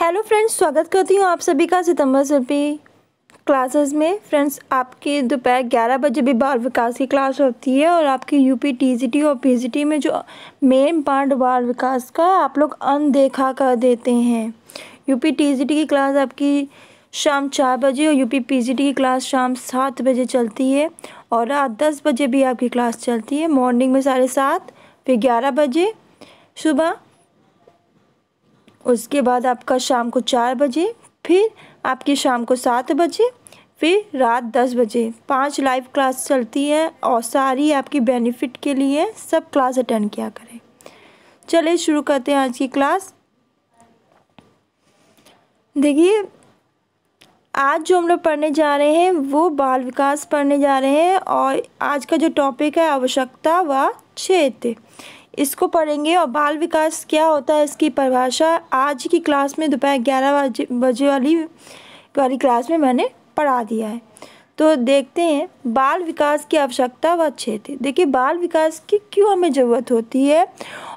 hello friends स्वागत करती हूँ आप सभी का सितंबर भी क्लासेस में फ्रेंड्स आपकी दोपहर 11 बजे भी बाल विकास की क्लास होती है और आपकी यूपी टीजीटी और पीजीटी में जो मेन पार्ट बाल विकास का आप लोग अनदेखा कर देते हैं यूपी टीजीटी की क्लास आपकी शाम चार बजे और यूपी पीजीटी की क्लास शाम सात बजे चलती है और रात दस बजे भी आपकी क्लास चलती है मॉर्निंग में साढ़े सात फिर ग्यारह बजे सुबह उसके बाद आपका शाम को चार बजे फिर आपकी शाम को सात बजे फिर रात दस बजे पांच लाइव क्लास चलती है और सारी आपकी बेनिफिट के लिए सब क्लास अटेंड किया करें चलिए शुरू करते हैं आज की क्लास देखिए आज जो हम लोग पढ़ने जा रहे हैं वो बाल विकास पढ़ने जा रहे हैं और आज का जो टॉपिक है आवश्यकता व क्षेत्र इसको पढ़ेंगे और बाल विकास क्या होता है इसकी परिभाषा आज की क्लास में दोपहर ग्यारह बजे बजे वाली वाली क्लास में मैंने पढ़ा दिया है तो देखते हैं बाल विकास की आवश्यकता व क्षेत्र देखिए बाल विकास की क्यों हमें ज़रूरत होती है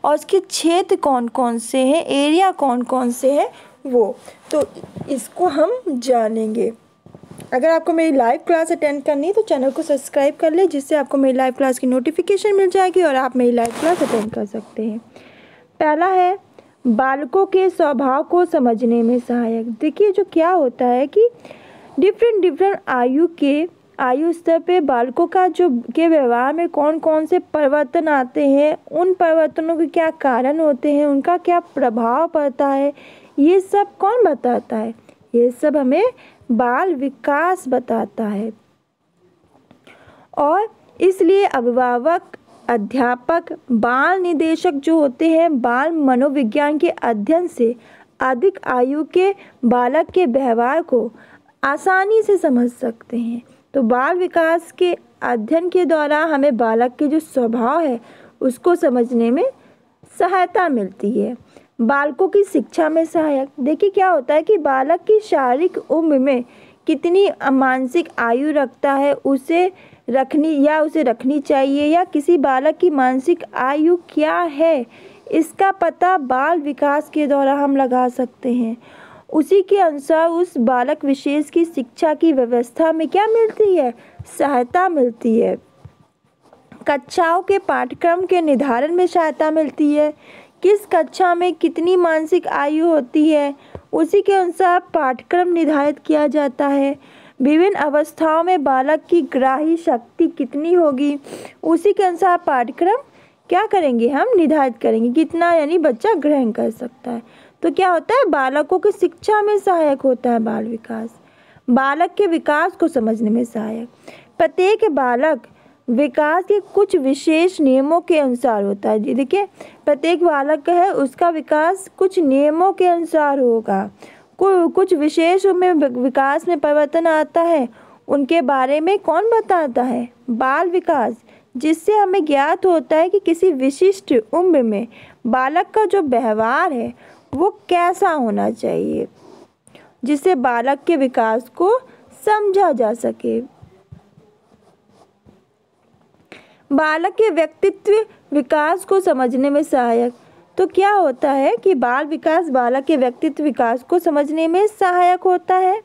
और उसके क्षेत्र कौन कौन से हैं एरिया कौन कौन से हैं वो तो इसको हम जानेंगे अगर आपको मेरी लाइव क्लास अटेंड करनी है तो चैनल को सब्सक्राइब कर ले जिससे आपको मेरी लाइव क्लास की नोटिफिकेशन मिल जाएगी और आप मेरी लाइव क्लास अटेंड कर सकते हैं पहला है बालकों के स्वभाव को समझने में सहायक देखिए जो क्या होता है कि डिफरेंट डिफरेंट आयु के आयु स्तर पे बालकों का जो के व्यवहार में कौन कौन से परिवर्तन आते हैं उन परिवर्तनों के क्या कारण होते हैं उनका क्या प्रभाव पड़ता है ये सब कौन बताता है ये सब हमें बाल विकास बताता है और इसलिए अभिभावक अध्यापक बाल निदेशक जो होते हैं बाल मनोविज्ञान के अध्ययन से अधिक आयु के बालक के व्यवहार को आसानी से समझ सकते हैं तो बाल विकास के अध्ययन के द्वारा हमें बालक के जो स्वभाव है उसको समझने में सहायता मिलती है बालकों की शिक्षा में सहायक देखिए क्या होता है कि बालक की शारीरिक उम्र में कितनी मानसिक आयु रखता है उसे रखनी या उसे रखनी चाहिए या किसी बालक की मानसिक आयु क्या है इसका पता बाल विकास के द्वारा हम लगा सकते हैं उसी के अनुसार उस बालक विशेष की शिक्षा की व्यवस्था में क्या मिलती है सहायता मिलती है कक्षाओं के पाठ्यक्रम के निर्धारण में सहायता मिलती है किस कक्षा में कितनी मानसिक आयु होती है उसी के अनुसार पाठ्यक्रम निर्धारित किया जाता है विभिन्न अवस्थाओं में बालक की ग्राही शक्ति कितनी होगी उसी के अनुसार पाठ्यक्रम क्या करेंगे हम निर्धारित करेंगे कितना यानी बच्चा ग्रहण कर सकता है तो क्या होता है बालकों की शिक्षा में सहायक होता है बाल विकास बालक के विकास को समझने में सहायक प्रत्येक बालक विकास के कुछ विशेष नियमों के अनुसार होता है देखिए प्रत्येक बालक है उसका विकास कुछ नियमों के अनुसार होगा कुछ विशेष में विकास में परिवर्तन आता है उनके बारे में कौन बताता है बाल विकास जिससे हमें ज्ञात होता है कि किसी विशिष्ट उम्र में बालक का जो व्यवहार है वो कैसा होना चाहिए जिससे बालक के विकास को समझा जा सके बालक के व्यक्तित्व विकास को समझने में सहायक तो क्या होता है कि बाल विकास बालक के व्यक्तित्व विकास को समझने में सहायक होता है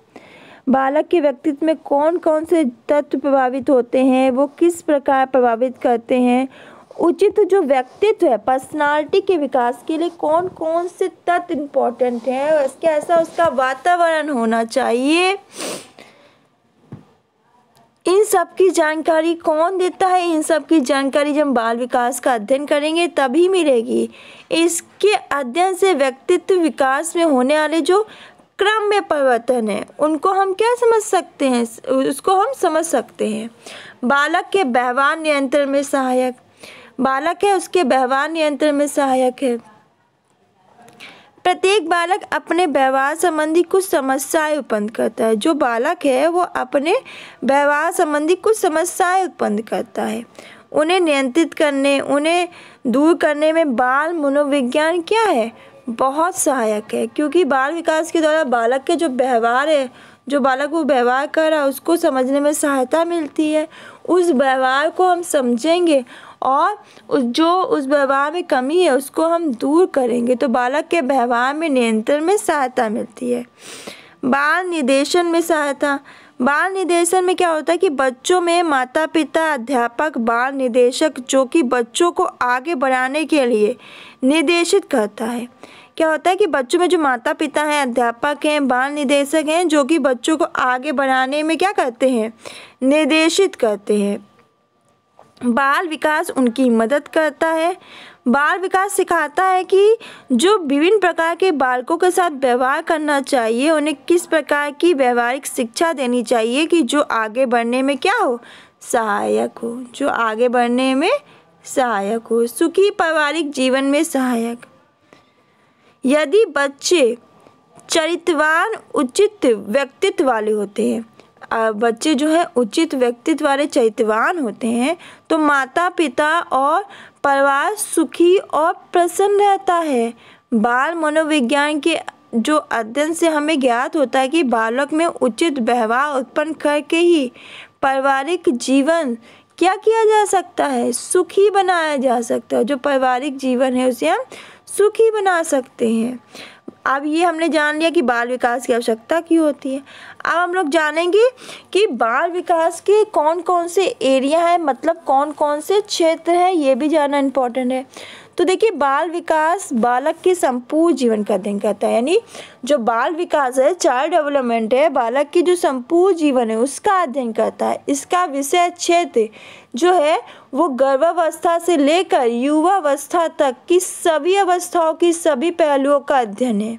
बालक के व्यक्तित्व में कौन कौन से तत्व प्रभावित होते हैं वो किस प्रकार प्रभावित करते हैं उचित जो व्यक्तित्व है पर्सनालिटी के विकास के लिए कौन कौन से तत्व इम्पोर्टेंट हैं और ऐसा उसका वातावरण होना चाहिए सब की जानकारी कौन देता है इन सब की जानकारी जब बाल विकास का अध्ययन करेंगे तभी मिलेगी इसके अध्ययन से व्यक्तित्व विकास में होने वाले जो क्रम में परिवर्तन है उनको हम क्या समझ सकते हैं उसको हम समझ सकते हैं बालक के व्यवहार नियंत्रण में सहायक बालक है उसके व्यवहार नियंत्रण में सहायक है प्रत्येक बालक अपने व्यवहार संबंधी कुछ समस्याएं उत्पन्न करता है जो बालक है वो अपने व्यवहार संबंधी कुछ समस्याएं उत्पन्न करता है उन्हें नियंत्रित करने उन्हें दूर करने में बाल मनोविज्ञान क्या है बहुत सहायक है क्योंकि बाल विकास के द्वारा बालक के जो व्यवहार है जो बालक वो व्यवहार कर रहा है उसको समझने में सहायता मिलती है उस व्यवहार को हम समझेंगे और उस जो उस व्यवहार में कमी है उसको हम दूर करेंगे तो बालक के व्यवहार में नियंत्रण में सहायता मिलती है बाल निदेशन में सहायता बाल निदेशन में क्या होता है कि बच्चों में माता पिता अध्यापक बाल निदेशक जो कि बच्चों को आगे बढ़ाने के लिए निर्देशित करता है क्या होता है कि बच्चों में जो माता पिता हैं अध्यापक हैं बाल निदेशक हैं जो कि बच्चों को आगे बढ़ाने में क्या करते हैं निर्देशित करते हैं बाल विकास उनकी मदद करता है बाल विकास सिखाता है कि जो विभिन्न प्रकार के बालकों के साथ व्यवहार करना चाहिए उन्हें किस प्रकार की व्यवहारिक शिक्षा देनी चाहिए कि जो आगे बढ़ने में क्या हो सहायक हो जो आगे बढ़ने में सहायक हो सुखी पारिवारिक जीवन में सहायक यदि बच्चे चरित्रवान उचित व्यक्तित्व वाले होते हैं बच्चे जो है उचित व्यक्तित्व वाले चैतवान होते हैं तो माता पिता और परिवार सुखी और प्रसन्न रहता है बाल मनोविज्ञान के जो अध्ययन से हमें ज्ञात होता है कि बालक में उचित व्यवहार उत्पन्न करके ही पारिवारिक जीवन क्या किया जा सकता है सुखी बनाया जा सकता है जो पारिवारिक जीवन है उसे हम सुखी बना सकते हैं अब ये हमने जान लिया कि बाल विकास की आवश्यकता क्यों होती है अब हम लोग जानेंगे कि बाल विकास के कौन कौन से एरिया हैं मतलब कौन कौन से क्षेत्र हैं ये भी जानना इम्पोर्टेंट है तो देखिए बाल विकास बालक के संपूर्ण जीवन का अध्ययन करता है यानी जो बाल विकास है चाइल्ड डेवलपमेंट है बालक की जो संपूर्ण जीवन है उसका अध्ययन करता है इसका विषय क्षेत्र जो है वो गर्भावस्था से लेकर युवावस्था तक की सभी अवस्थाओं की सभी पहलुओं का अध्ययन है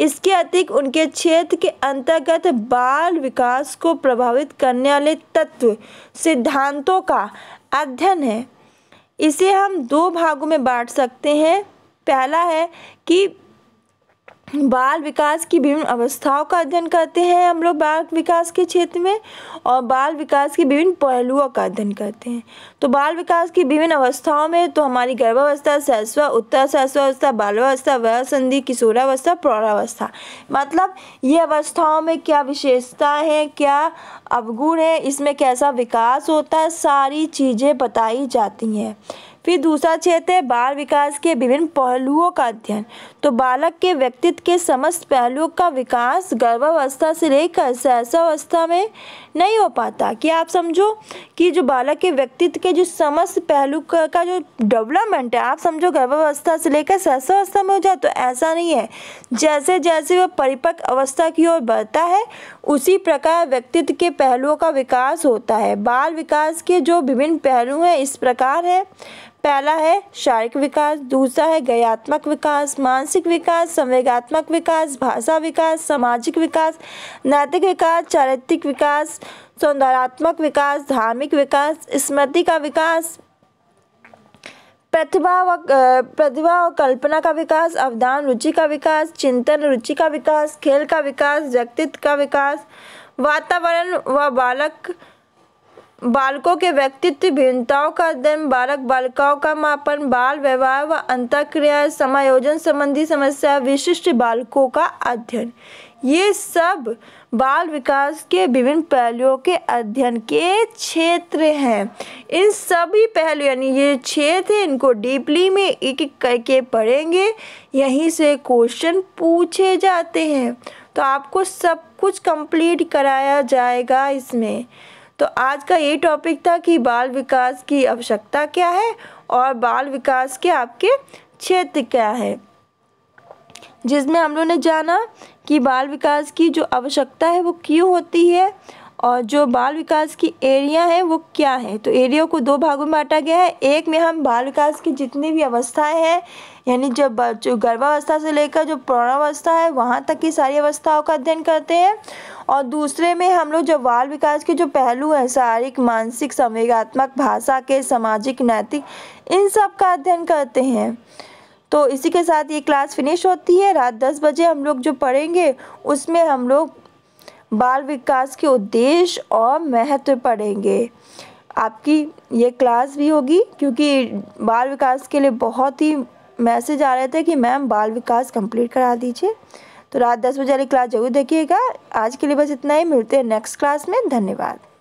इसके अतिरिक्त उनके क्षेत्र के अंतर्गत बाल विकास को प्रभावित करने वाले तत्व सिद्धांतों का अध्ययन है इसे हम दो भागों में बांट सकते हैं पहला है कि बाल विकास की विभिन्न अवस्थाओं का अध्ययन करते हैं हम लोग बाल विकास के क्षेत्र में और बाल विकास के विभिन्न पहलुओं का अध्ययन करते हैं तो बाल विकास की विभिन्न अवस्थाओं में तो हमारी गर्भावस्था सहस्व उत्तर सहस्वावस्था बालावस्था वह संधि किशोरावस्था प्रौढ़ावस्था मतलब ये अवस्थाओं में क्या विशेषता है क्या अवगुण है इसमें कैसा विकास होता है सारी चीज़ें बताई जाती हैं फिर दूसरा क्षेत्र है बाल विकास के विभिन्न पहलुओं का अध्ययन तो बालक के व्यक्तित्व के समस्त पहलुओं का विकास गर्भावस्था से लेकर सहसावस्था में नहीं हो पाता कि आप समझो कि जो बालक के व्यक्तित्व के जो समस्त पहलू का जो डेवलपमेंट है आप समझो गर्भावस्था से लेकर सहसावस्था में हो जाए तो ऐसा नहीं है जैसे जैसे वह परिपक्व अवस्था की ओर बढ़ता है उसी प्रकार व्यक्तित्व के पहलुओं का विकास होता है बाल विकास के जो विभिन्न पहलू हैं इस प्रकार है पहला है शारीरिक विकास दूसरा है गयात्मक विकास मानसिक विकास संवेगात्मक विकास भाषा विकास सामाजिक विकास नैतिक विकास चारित्रिक विकास सौंदर्यात्मक विकास धार्मिक विकास स्मृति का विकास प्रतिभा व प्रतिभा व कल्पना का विकास अवधान रुचि का विकास चिंतन रुचि का विकास खेल का विकास व्यक्तित्व का विकास वातावरण व वा बालक बालकों के व्यक्तित्व भिन्नताओं का अध्ययन बालक बालिकाओं का मापन बाल व्यवहार व अंतक्रिया समायोजन संबंधी समस्या विशिष्ट बालकों का अध्ययन ये सब बाल विकास के विभिन्न पहलुओं के अध्ययन के क्षेत्र हैं इन सभी पहलू यानी ये क्षेत्र इनको डीपली में एक एक करके पढ़ेंगे यहीं से क्वेश्चन पूछे जाते हैं तो आपको सब कुछ कंप्लीट कराया जाएगा इसमें तो आज का ये टॉपिक था कि बाल विकास की आवश्यकता क्या है और बाल विकास के आपके क्षेत्र क्या है जिसमें हम लोग ने जाना कि बाल विकास की जो आवश्यकता है वो क्यों होती है और जो बाल विकास की एरिया है वो क्या है तो एरिया को दो भागों में बांटा गया है एक में हम बाल विकास की जितनी भी अवस्थाएं हैं यानी जब जो गर्भावस्था से लेकर जो प्रौणावस्था है वहाँ तक की सारी अवस्थाओं का अध्ययन करते हैं और दूसरे में हम लोग जो बाल विकास के जो पहलू हैं शारीरिक मानसिक संवेगात्मक भाषा के सामाजिक नैतिक इन सब का अध्ययन करते हैं तो इसी के साथ ये क्लास फिनिश होती है रात दस बजे हम लोग जो पढ़ेंगे उसमें हम लोग बाल विकास के उद्देश्य और महत्व पढ़ेंगे आपकी ये क्लास भी होगी क्योंकि बाल विकास के लिए बहुत ही मैसेज आ रहे थे कि मैम बाल विकास कंप्लीट करा दीजिए तो रात दस बजे वाली क्लास जरूर देखिएगा आज के लिए बस इतना ही मिलते हैं नेक्स्ट क्लास में धन्यवाद